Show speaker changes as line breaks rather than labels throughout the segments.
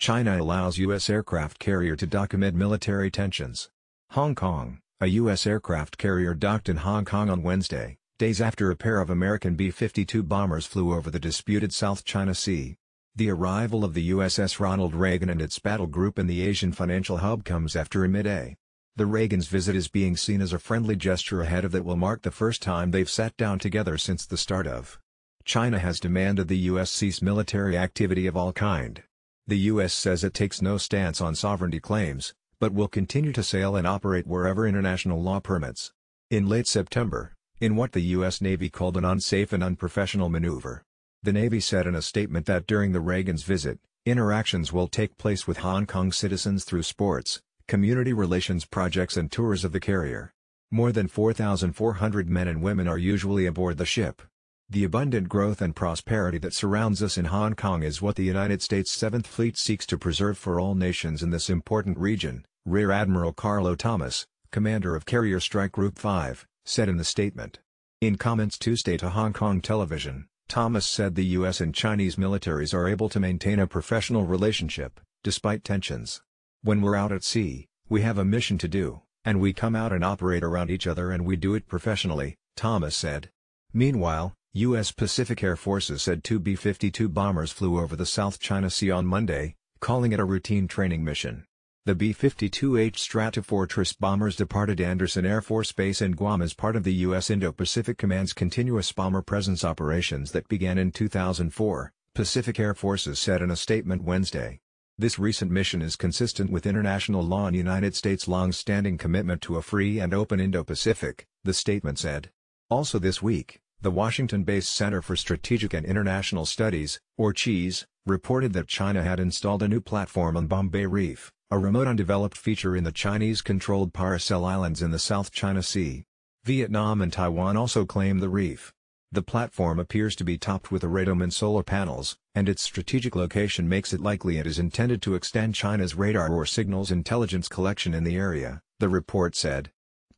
China allows U.S. aircraft carrier to dock amid military tensions. Hong Kong, a U.S. aircraft carrier docked in Hong Kong on Wednesday, days after a pair of American B-52 bombers flew over the disputed South China Sea. The arrival of the USS Ronald Reagan and its battle group in the Asian financial hub comes after a midday. The Reagan's visit is being seen as a friendly gesture ahead of that will mark the first time they've sat down together since the start of. China has demanded the U.S. cease military activity of all kind. The U.S. says it takes no stance on sovereignty claims, but will continue to sail and operate wherever international law permits. In late September, in what the U.S. Navy called an unsafe and unprofessional maneuver, the Navy said in a statement that during the Reagan's visit, interactions will take place with Hong Kong citizens through sports, community relations projects and tours of the carrier. More than 4,400 men and women are usually aboard the ship. The abundant growth and prosperity that surrounds us in Hong Kong is what the United States 7th Fleet seeks to preserve for all nations in this important region, Rear Admiral Carlo Thomas, commander of Carrier Strike Group 5, said in the statement. In comments Tuesday to Hong Kong television, Thomas said the U.S. and Chinese militaries are able to maintain a professional relationship, despite tensions. When we're out at sea, we have a mission to do, and we come out and operate around each other and we do it professionally, Thomas said. Meanwhile, U.S. Pacific Air Forces said two B-52 bombers flew over the South China Sea on Monday, calling it a routine training mission. The B-52H Stratofortress bombers departed Anderson Air Force Base in Guam as part of the U.S. Indo-Pacific Command's continuous bomber presence operations that began in 2004, Pacific Air Forces said in a statement Wednesday. This recent mission is consistent with international law and United States' long-standing commitment to a free and open Indo-Pacific, the statement said. Also this week, the Washington-based Center for Strategic and International Studies, or CHIES, reported that China had installed a new platform on Bombay Reef, a remote undeveloped feature in the Chinese-controlled Paracel Islands in the South China Sea. Vietnam and Taiwan also claim the reef. The platform appears to be topped with radar and solar panels, and its strategic location makes it likely it is intended to extend China's radar or signals intelligence collection in the area, the report said.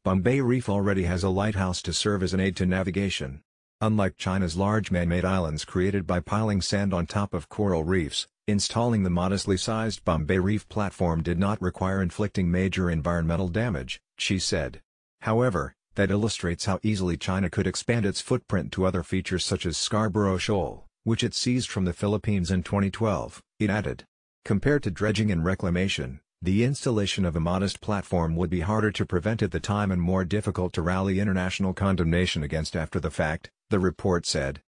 Bombay Reef already has a lighthouse to serve as an aid to navigation. Unlike China's large man-made islands created by piling sand on top of coral reefs, installing the modestly sized Bombay Reef platform did not require inflicting major environmental damage, she said. However, that illustrates how easily China could expand its footprint to other features such as Scarborough Shoal, which it seized from the Philippines in 2012, it added. Compared to dredging and reclamation, the installation of a modest platform would be harder to prevent at the time and more difficult to rally international condemnation against after the fact, the report said.